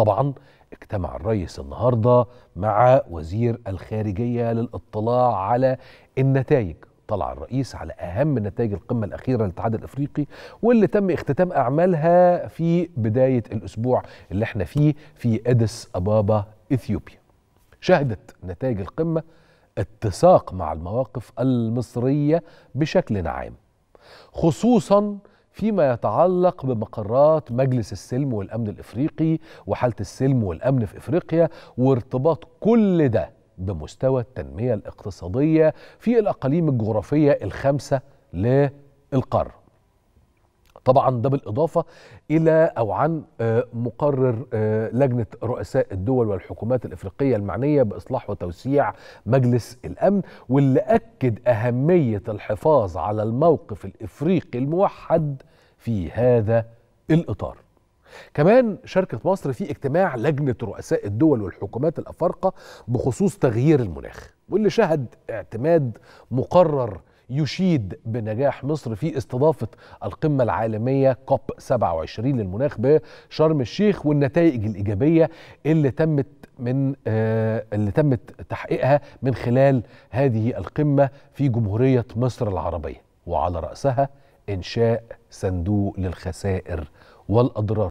طبعا اجتمع الرئيس النهارده مع وزير الخارجيه للاطلاع على النتائج طلع الرئيس على اهم نتائج القمه الاخيره للاتحاد الافريقي واللي تم اختتام اعمالها في بدايه الاسبوع اللي احنا فيه في اديس ابابا اثيوبيا شهدت نتائج القمه اتساق مع المواقف المصريه بشكل عام خصوصا فيما يتعلق بمقرات مجلس السلم والأمن الإفريقي وحالة السلم والأمن في إفريقيا وارتباط كل ده بمستوى التنمية الاقتصادية في الأقاليم الجغرافية الخمسة للقارة طبعا ده بالإضافة إلى أو عن آه، مقرر آه، لجنة رؤساء الدول والحكومات الإفريقية المعنية بإصلاح وتوسيع مجلس الأمن واللي أكد أهمية الحفاظ على الموقف الإفريقي الموحد في هذا الاطار كمان شاركت مصر في اجتماع لجنة رؤساء الدول والحكومات الأفارقة بخصوص تغيير المناخ واللي شهد اعتماد مقرر يشيد بنجاح مصر في استضافة القمة العالمية كوب 27 للمناخ بشرم الشيخ والنتائج الإيجابية اللي تمت من آه، اللي تمت تحقيقها من خلال هذه القمة في جمهورية مصر العربية وعلى رأسها انشاء صندوق للخسائر والاضرار